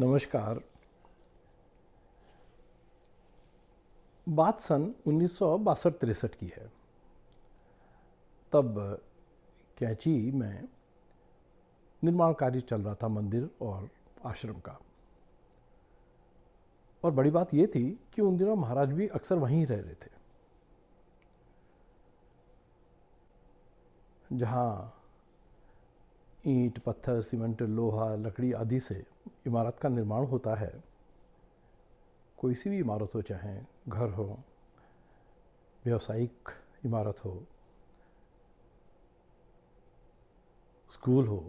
नमस्कार बात सन उन्नीस सौ बासठ तिरसठ की है तब कैची में निर्माण कार्य चल रहा था मंदिर और आश्रम का और बड़ी बात यह थी कि उन दिनों महाराज भी अक्सर वहीं रह रहे थे जहाँ ईंट पत्थर सीमेंट लोहा लकड़ी आदि से इमारत का निर्माण होता है कोई सी भी इमारत हो चाहे घर हो व्यावसायिक इमारत हो स्कूल हो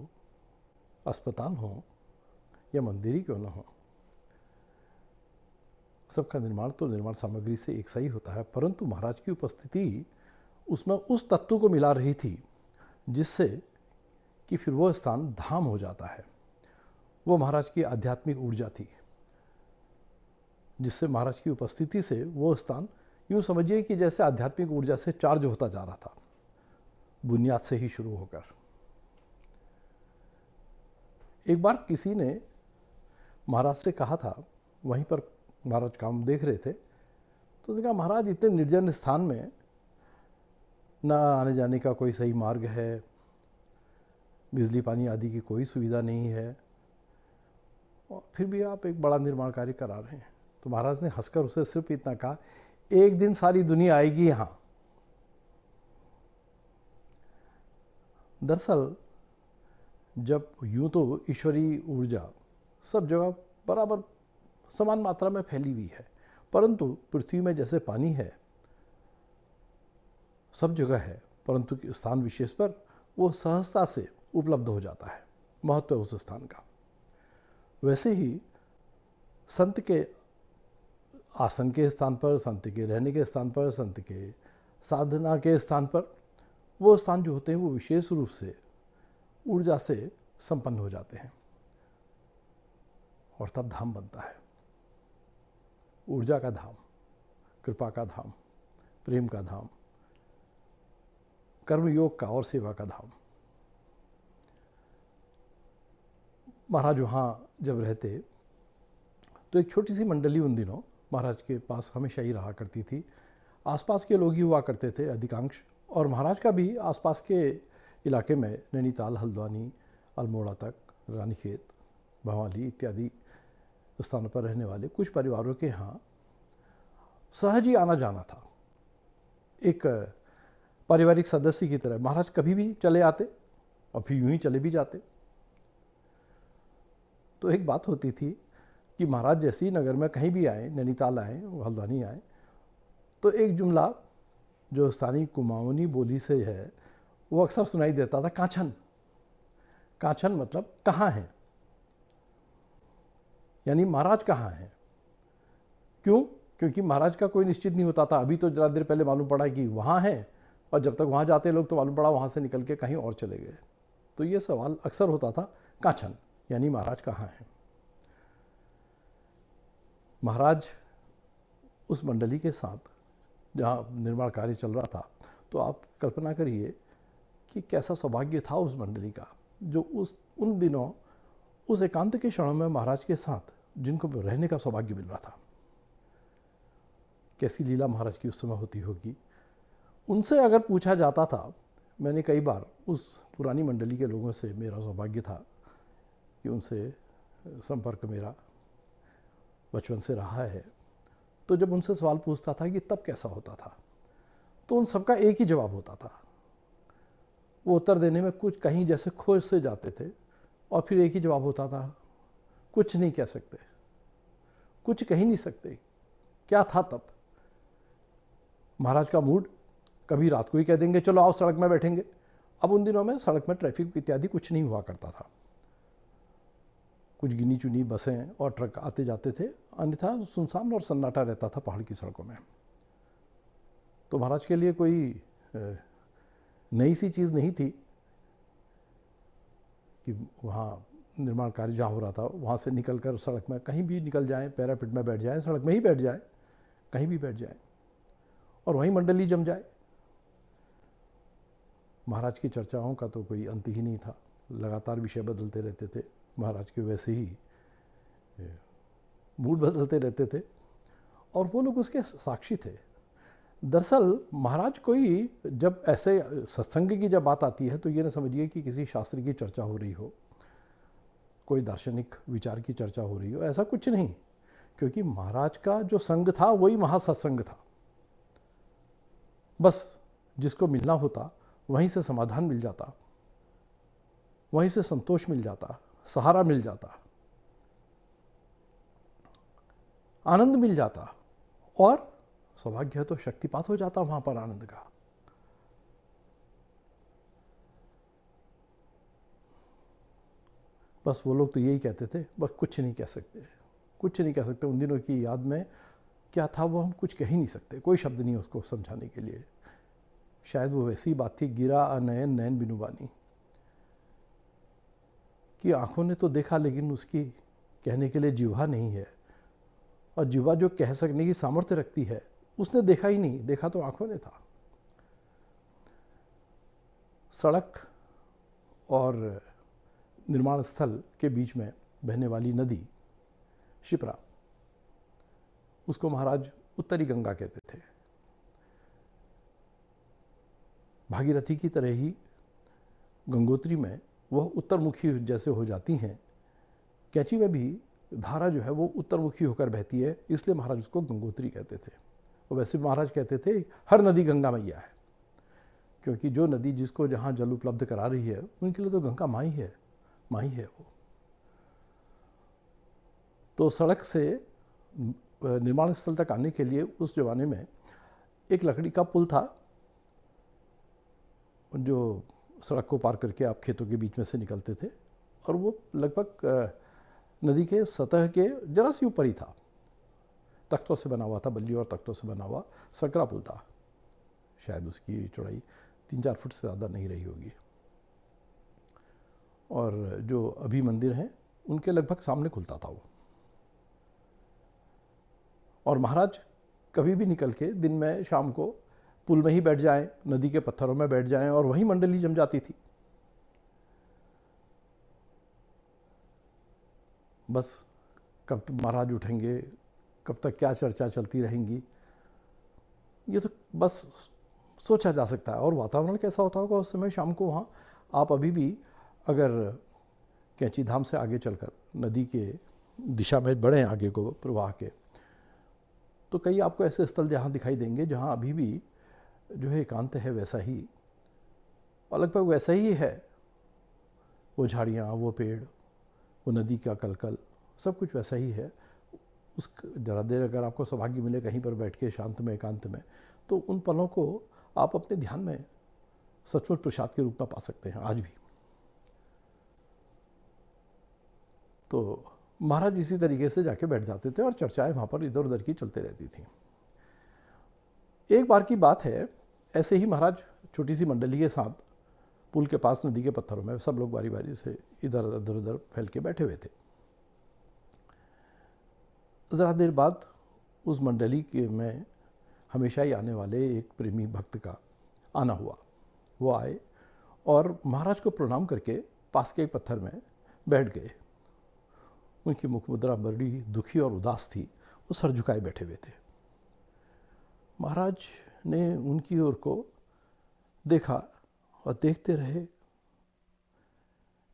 अस्पताल हो या मंदिर ही क्यों ना हो सबका निर्माण तो निर्माण सामग्री से एक सा ही होता है परंतु महाराज की उपस्थिति उसमें उस तत्व को मिला रही थी जिससे कि फिर वह स्थान धाम हो जाता है वो महाराज की आध्यात्मिक ऊर्जा थी जिससे महाराज की उपस्थिति से वो स्थान यूँ समझिए कि जैसे आध्यात्मिक ऊर्जा से चार्ज होता जा रहा था बुनियाद से ही शुरू होकर एक बार किसी ने महाराज से कहा था वहीं पर महाराज काम देख रहे थे तो उसने कहा महाराज इतने निर्जन स्थान में ना आने जाने का कोई सही मार्ग है बिजली पानी आदि की कोई सुविधा नहीं है और फिर भी आप एक बड़ा निर्माण कार्य करा रहे हैं तो महाराज ने हंसकर उसे सिर्फ इतना कहा एक दिन सारी दुनिया आएगी यहाँ दरअसल जब यूँ तो ईश्वरीय ऊर्जा सब जगह बराबर समान मात्रा में फैली हुई है परंतु पृथ्वी में जैसे पानी है सब जगह है परंतु स्थान विशेष पर वो सहजता से उपलब्ध हो जाता है महत्व उस स्थान का वैसे ही संत के आसन के स्थान पर संत के रहने के स्थान पर संत के साधना के स्थान पर वो स्थान जो होते हैं वो विशेष रूप से ऊर्जा से संपन्न हो जाते हैं और तब धाम बनता है ऊर्जा का धाम कृपा का धाम प्रेम का धाम कर्मयोग का और सेवा का धाम महाराज वहाँ जब रहते तो एक छोटी सी मंडली उन दिनों महाराज के पास हमेशा ही रहा करती थी आसपास के लोग ही हुआ करते थे अधिकांश और महाराज का भी आसपास के इलाके में नैनीताल हल्द्वानी अल्मोड़ा तक रानीखेत भवाली इत्यादि स्थानों पर रहने वाले कुछ परिवारों के यहाँ सहज ही आना जाना था एक पारिवारिक सदस्य की तरह महाराज कभी भी चले आते और फिर यूँ ही चले भी जाते तो एक बात होती थी कि महाराज जैसे ही नगर में कहीं भी आए नैनीताल आए हल्द्वानी आए तो एक जुमला जो स्थानीय कुमाऊनी बोली से है वो अक्सर सुनाई देता था काछन काछन मतलब कहाँ है यानी महाराज कहाँ हैं क्यों क्योंकि महाराज का कोई निश्चित नहीं होता था अभी तो जरा देर पहले मालूम पड़ा कि वहाँ हैं और जब तक वहाँ जाते लोग तो मालूम पड़ा वहाँ से निकल के कहीं और चले गए तो ये सवाल अक्सर होता था काछन यानी महाराज कहाँ हैं महाराज उस मंडली के साथ जहाँ निर्माण कार्य चल रहा था तो आप कल्पना करिए कि कैसा सौभाग्य था उस मंडली का जो उस उन दिनों उस एकांत के क्षणों में महाराज के साथ जिनको रहने का सौभाग्य मिल रहा था कैसी लीला महाराज की उस समय होती होगी उनसे अगर पूछा जाता था मैंने कई बार उस पुरानी मंडली के लोगों से मेरा सौभाग्य था कि उनसे संपर्क मेरा बचपन से रहा है तो जब उनसे सवाल पूछता था कि तब कैसा होता था तो उन सबका एक ही जवाब होता था वो उत्तर देने में कुछ कहीं जैसे खोज से जाते थे और फिर एक ही जवाब होता था कुछ नहीं कह सकते कुछ कह ही नहीं सकते क्या था तब महाराज का मूड कभी रात को ही कह देंगे चलो आओ सड़क में बैठेंगे अब उन दिनों में सड़क में ट्रैफिक इत्यादि कुछ नहीं हुआ करता था कुछ गिनी चुनी बसें और ट्रक आते जाते थे अन्यथा सुनसान और सन्नाटा रहता था पहाड़ की सड़कों में तो महाराज के लिए कोई नई सी चीज़ नहीं थी कि वहाँ निर्माण कार्य जहाँ हो रहा था वहाँ से निकल कर सड़क में कहीं भी निकल जाएं पैरापिट में बैठ जाएं सड़क में ही बैठ जाएं कहीं भी बैठ जाएं और वहीं मंडली जम जाए महाराज की चर्चाओं का तो कोई अंत ही नहीं था लगातार विषय बदलते रहते थे महाराज के वैसे ही मूड बदलते रहते थे और वो लोग उसके साक्षी थे दरअसल महाराज कोई जब ऐसे सत्संग की जब बात आती है तो ये ना समझिए कि किसी शास्त्र की चर्चा हो रही हो कोई दार्शनिक विचार की चर्चा हो रही हो ऐसा कुछ नहीं क्योंकि महाराज का जो संग था वही महासत्संग था बस जिसको मिलना होता वहीं से समाधान मिल जाता वहीं से संतोष मिल जाता सहारा मिल जाता आनंद मिल जाता और सौभाग्य है तो शक्तिपात हो जाता वहां पर आनंद का बस वो लोग तो यही कहते थे बस कुछ नहीं कह सकते कुछ नहीं कह सकते उन दिनों की याद में क्या था वो हम कुछ कह ही नहीं सकते कोई शब्द नहीं उसको समझाने के लिए शायद वो वैसी बात थी गिरा अनयन नयन बिनुबानी कि आंखों ने तो देखा लेकिन उसकी कहने के लिए जीवा नहीं है और जीवा जो कह सकने की सामर्थ्य रखती है उसने देखा ही नहीं देखा तो आंखों ने था सड़क और निर्माण स्थल के बीच में बहने वाली नदी शिप्रा उसको महाराज उत्तरी गंगा कहते थे भागीरथी की तरह ही गंगोत्री में वह उत्तरमुखी जैसे हो जाती हैं कैची में भी धारा जो है वो उत्तरमुखी होकर बहती है इसलिए महाराज उसको गंगोत्री कहते थे और वैसे महाराज कहते थे हर नदी गंगा मैया है क्योंकि जो नदी जिसको जहाँ जल उपलब्ध करा रही है उनके लिए तो गंगा माई है माई है वो तो सड़क से निर्माण स्थल तक आने के लिए उस जमाने में एक लकड़ी का पुल था जो सड़क को पार करके आप खेतों के बीच में से निकलते थे और वो लगभग नदी के सतह के जरा सी ऊपर ही था तख्तों से बना हुआ था बल्ली और तख्तों से बना हुआ सकरा पुल था शायद उसकी चौड़ाई तीन चार फुट से ज़्यादा नहीं रही होगी और जो अभी मंदिर हैं उनके लगभग सामने खुलता था वो और महाराज कभी भी निकल के दिन में शाम को पुल में ही बैठ जाएं नदी के पत्थरों में बैठ जाएं और वहीं मंडली जम जाती थी बस कब महाराज उठेंगे कब तक क्या चर्चा चलती रहेंगी ये तो बस सोचा जा सकता है और वातावरण कैसा होता होगा उस समय शाम को वहाँ आप अभी भी अगर कैंची धाम से आगे चलकर नदी के दिशा में बढ़ें आगे को प्रवाह के तो कई आपको ऐसे स्थल जहाँ दिखाई देंगे जहाँ अभी भी जो है एकांत है वैसा ही और लगभग वैसा ही है वो झाड़ियाँ वो पेड़ वो नदी का कलकल सब कुछ वैसा ही है उस जरा देर अगर आपको सौभाग्य मिले कहीं पर बैठ के शांत में एकांत में तो उन पलों को आप अपने ध्यान में सचमुच प्रसाद के रूप में पा सकते हैं आज भी तो महाराज इसी तरीके से जाके बैठ जाते थे और चर्चाएं वहाँ पर इधर उधर की चलते रहती थी एक बार की बात है ऐसे ही महाराज छोटी सी मंडली के साथ पुल के पास नदी के पत्थरों में सब लोग बारी बारी से इधर उधर उधर फैल के बैठे हुए थे ज़रा देर बाद उस मंडली के में हमेशा ही आने वाले एक प्रेमी भक्त का आना हुआ वो आए और महाराज को प्रणाम करके पास के एक पत्थर में बैठ गए उनकी मुख मुद्रा बड़ी दुखी और उदास थी वो सर झुकाए बैठे हुए थे महाराज ने उनकी ओर को देखा और देखते रहे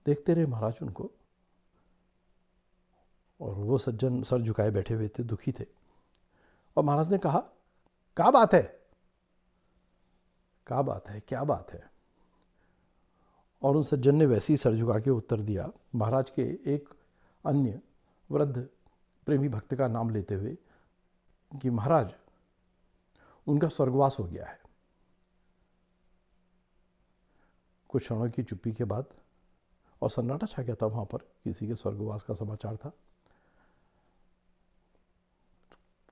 देखते रहे महाराज उनको और वो सज्जन सर झुकाए बैठे हुए थे दुखी थे और महाराज ने कहा क्या बात है क्या बात है क्या बात है और उन सज्जन ने वैसे ही सर झुका के उत्तर दिया महाराज के एक अन्य वृद्ध प्रेमी भक्त का नाम लेते हुए कि महाराज उनका स्वर्गवास हो गया है कुछ क्षणों की चुप्पी के बाद और सन्नाटा छा गया था वहां पर किसी के स्वर्गवास का समाचार था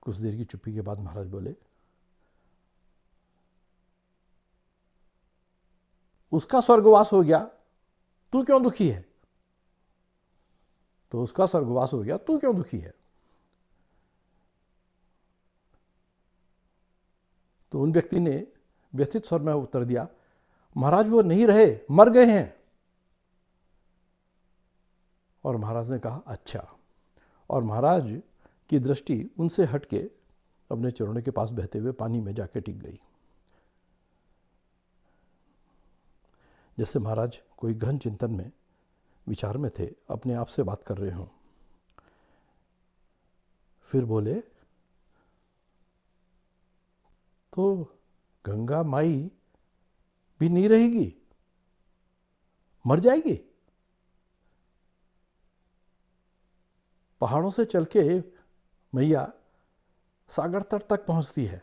कुछ देर की चुप्पी के बाद महाराज बोले उसका स्वर्गवास हो गया तू क्यों दुखी है तो उसका स्वर्गवास हो गया तू क्यों दुखी है तो उन व्यक्ति ने व्यथित स्वर में उत्तर दिया महाराज वो नहीं रहे मर गए हैं और महाराज ने कहा अच्छा और महाराज की दृष्टि उनसे हट के अपने चरणों के पास बहते हुए पानी में जाके टिक गई जैसे महाराज कोई गहन चिंतन में विचार में थे अपने आप से बात कर रहे हों फिर बोले तो गंगा माई भी नहीं रहेगी मर जाएगी पहाड़ों से चल के मैया सागर तट तक पहुंचती है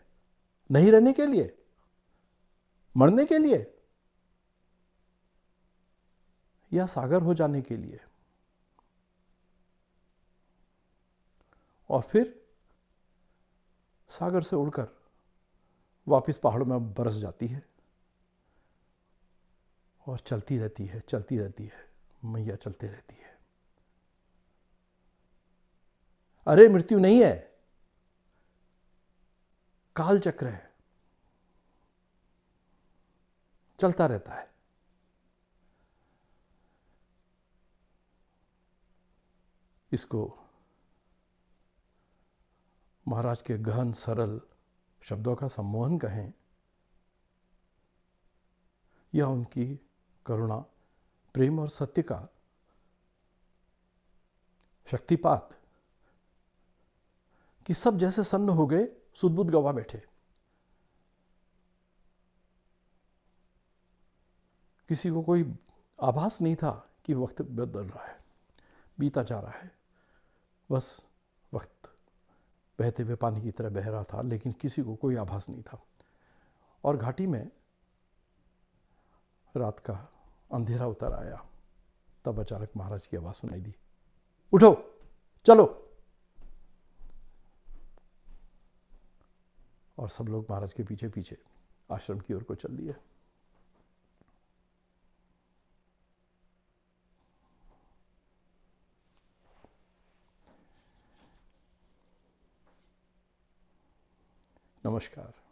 नहीं रहने के लिए मरने के लिए या सागर हो जाने के लिए और फिर सागर से उड़कर वापस पहाड़ों में बरस जाती है और चलती रहती है चलती रहती है मैया चलते रहती है अरे मृत्यु नहीं है काल चक्र है चलता रहता है इसको महाराज के गहन सरल शब्दों का सम्मोहन कहें यह उनकी करुणा प्रेम और सत्य का शक्तिपात कि सब जैसे सन्न हो गए सुदबुद गवा बैठे किसी को कोई आभास नहीं था कि वक्त बदल रहा है बीता जा रहा है बस वक्त बहते हुए पानी की तरह बह रहा था लेकिन किसी को कोई आभास नहीं था और घाटी में रात का अंधेरा उतर आया तब अचानक महाराज की आवाज़ सुनाई दी उठो चलो और सब लोग महाराज के पीछे पीछे आश्रम की ओर को चल दिए नमस्कार